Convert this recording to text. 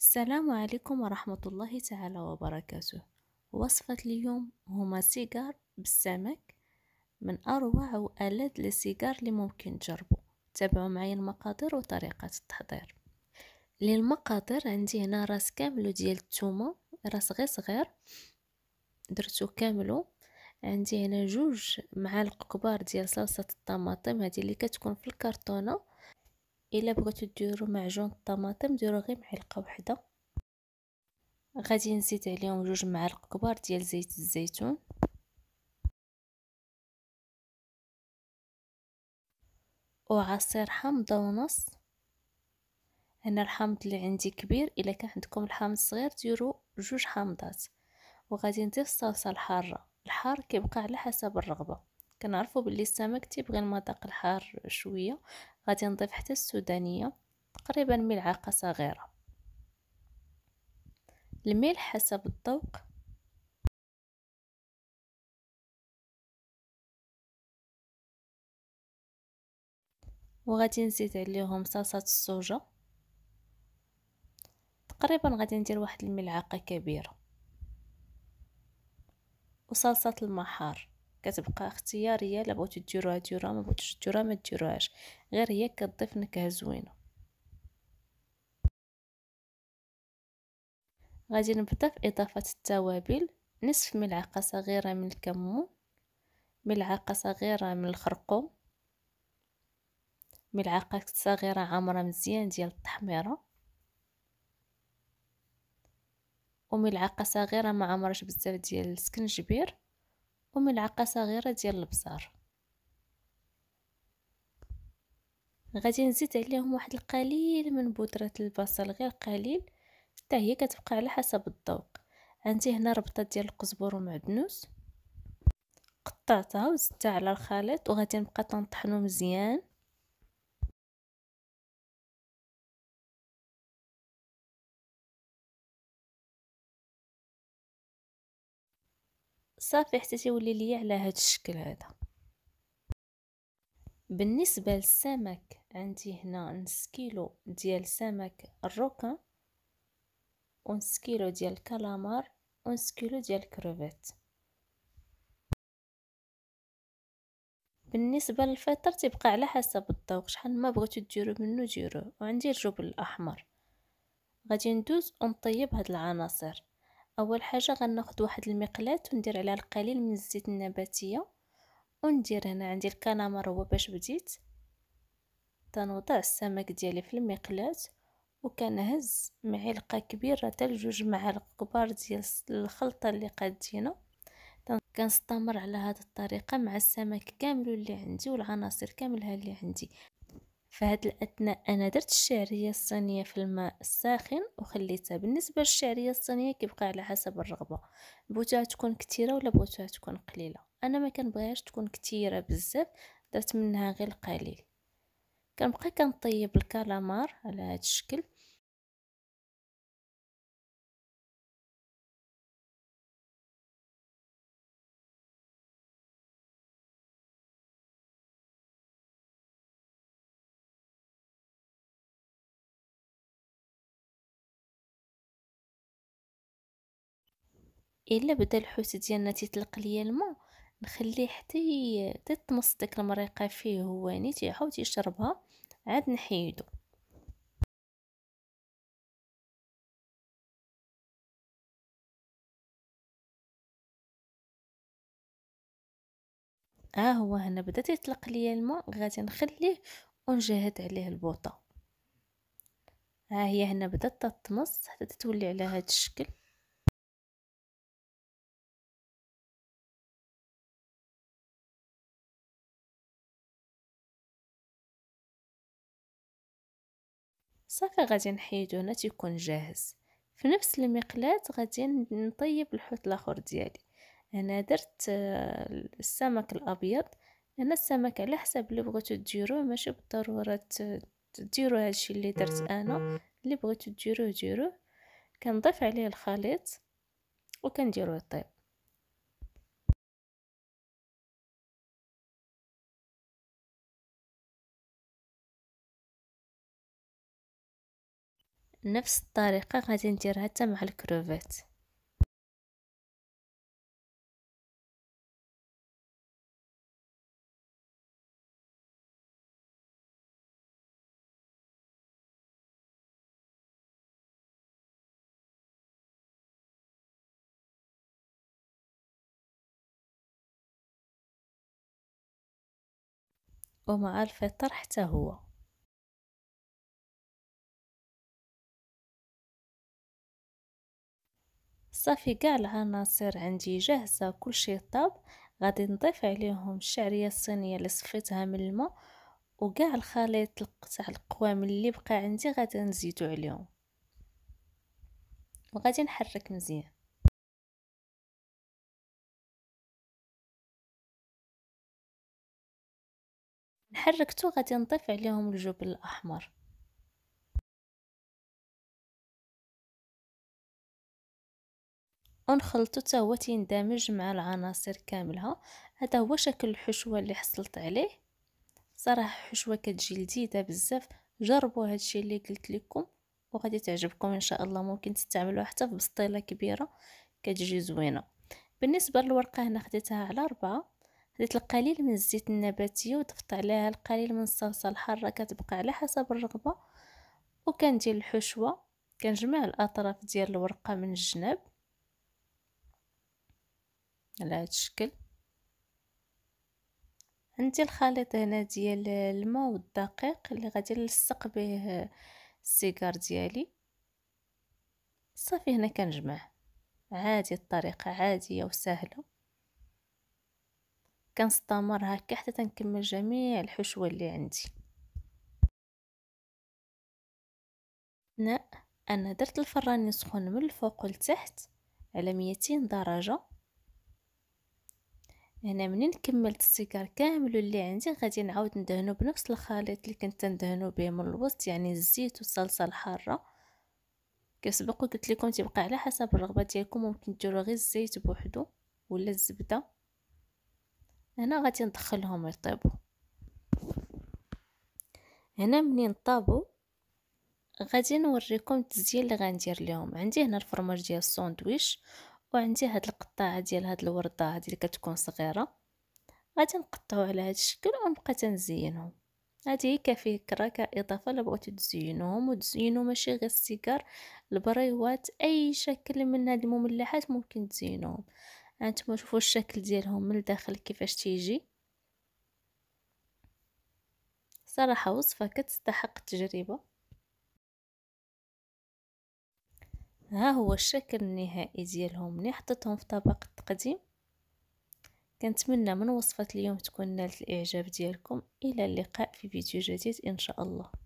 السلام عليكم ورحمة الله تعالى وبركاته وصفة اليوم هما سيجار بالسمك من أروع وألد السيجار اللي ممكن تجربوا تابعوا معي المقادير وطريقة التحضير للمقادير عندي هنا راس كاملو ديال التومة راس غير صغير درتو كاملو عندي هنا جوج معالق كبار ديال صلصة الطماطم هذه اللي كتكون في الكرتونة الا بغيتو ديروا معجون الطماطم ديروا غير معلقه واحده غادي نزيد عليهم جوج معالق كبار ديال زيت الزيتون وعصير حامضه ونص انا الحامض اللي عندي كبير الا كان عندكم الحامض صغير ديروا جوج حامضات وغادي ندير الصلصه الحاره الحار كيبقى على حسب الرغبه كنعرفوا باللي السمك تيبغي المذاق الحار شويه غادي نضيف حتى السودانية تقريبا ملعقة صغيرة الملح حسب الذوق وغادي نزيد عليهم صلصة الصوجة تقريبا غادي ندير واحد الملعقة كبيرة وصلصة المحار كتبقى اختياريه الا بغيتي ديروها ديروها ما بغيتيش ديروها ما ديروهاش غير هي كتضيف نكهه زوينه غادي نبدا في اضافه التوابل نصف ملعقه صغيره من الكمون ملعقه صغيره من الخرقوم ملعقه صغيره عامره مزيان ديال التحميره وملعقه صغيره ما عمرش بزاف ديال السكنجبير وملعقة صغيرة ديال البزار غادي نزيد عليهم واحد القليل من بودرة البصل غير قليل حتى هي كتبقى على حسب الذوق عندي هنا ربطة ديال القزبر ومعدنوس قطعتها وزدتها على الخليط وغادي نبقى تنطحنو مزيان صافي حتى تيولي ليا على هذا الشكل هذا بالنسبه للسمك عندي هنا نص كيلو ديال سمك الروكان ونص كيلو ديال الكالامار ونص كيلو ديال الكروفيت بالنسبه للفطر تبقى على حسب الذوق شحال ما بغيتو ديرو منو ديرو وعندي الجبن الاحمر غادي ندوز ونطيب هاد العناصر اول حاجه غناخذ واحد المقلاة وندير عليها القليل من الزيت النباتيه وندير هنا عندي الكنمر هو باش بديت تنوضع السمك ديالي في المقلاة وكنهز معلقه كبيره حتى لجوج معالق كبار ديال الخلطه اللي قادينا كنستمر على هذه الطريقه مع السمك كامل اللي عندي والعناصر كاملها اللي عندي فهاد الأثناء أنا درت الشعرية الصينية في الماء الساخن وخليتها بالنسبة للشعرية الصينية كيبقى على حسب الرغبة بغيتوها تكون كتيرة ولا بغيتوها تكون قليلة أنا ما كنبغيهاش تكون كتيرة بزاف درت منها غير القليل كنبقى كنطيب الكالامار على هاد الشكل الا بدا الحوت ديالنا تيطلق ليا الماء نخليه حتى تتمص ديك المريقه فيه هو ني تيحاول يشربها عاد نحيدو ها آه هو هنا بدا تيطلق ليا الماء غادي نخليه ونجهد عليه البوطه ها آه هي هنا بدات تطمس حتى تتولي على هذا الشكل صافي غادي نحيدو هنا تيكون جاهز في نفس المقلاة غادي نطيب الحوت الاخر ديالي انا درت آه، السمك الابيض انا السمك على حسب اللي بغيتو ديروه ماشي بالضروره ديروا هادشي اللي درت انا اللي بغيتو ديروه ديروه كنضيف عليه الخليط وكنديروه يطيب نفس الطريقه غادي نديرها حتى مع الكروفيت ومع الفطر حتى هو صافي كاع العناصر عندي جاهزه كلشي طاب غادي نضيف عليهم الشعريه الصينيه اللي صفيتها من الماء وكاع الخليط تاع القوام اللي بقى عندي غادي نزيدو عليهم وغادي نحرك مزيان حركته غادي نضيف عليهم الجبن الاحمر ونخلطو حتى هو تيندمج مع العناصر كاملها هذا هو شكل الحشوه اللي حصلت عليه صراحه حشوه كتجي لذيذه بزاف جربوا هادشي اللي قلت لكم وغادي تعجبكم ان شاء الله ممكن تستعملوها حتى في بسطيله كبيره كتجي زوينه بالنسبه للورقه هنا خديتها على أربعة خديت القليل من الزيت النباتي وضفت عليها القليل من الصلصه الحاره كتبقى على حسب الرغبه وكندير الحشوه كنجمع الاطراف ديال الورقه من الجناب على هذا الشكل عندي الخليط هنا ديال الماء والدقيق اللي غادي نلصق به السيجار ديالي صافي هنا كنجمع عادي الطريقه عاديه وسهله كنستمر هكا حتى تنكمل جميع الحشوه اللي عندي هنا انا درت الفران يسخن من الفوق لتحت على 200 درجه هنا منين كملت السيكار كامل اللي عندي غادي نعاود ندهنو بنفس الخليط اللي كنت ندهنو به من الوسط يعني الزيت والصلصه الحاره كسبق قلت لكم تبقى على حسب الرغبه ديالكم ممكن ديروا غير الزيت بوحدو ولا الزبده هنا غادي ندخلهم يطيبوا هنا منين طابو غادي نوريكم التزيين اللي غندير لهم عندي هنا الفرماج ديال الساندويش وعندي هاد القطاعه ديال هاد الورده هادي اللي كتكون صغيره غادي نقطعو على هاد الشكل ونبقى تنزينهم هادي هي كفكره كاضافه لبغيتو تزينوهم وتزينو ماشي غير السيكار البريوات اي شكل من هاد المملحات ممكن تزينوهم هانتوما يعني شوفوا الشكل ديالهم من الداخل كيفاش تيجي صراحه وصفه كتستحق التجربه ها هو الشكل النهائي ديالهم ملي حطيتهم في طبق التقديم كنتمنى من وصفه اليوم تكون نالت الاعجاب ديالكم الى اللقاء في فيديو جديد ان شاء الله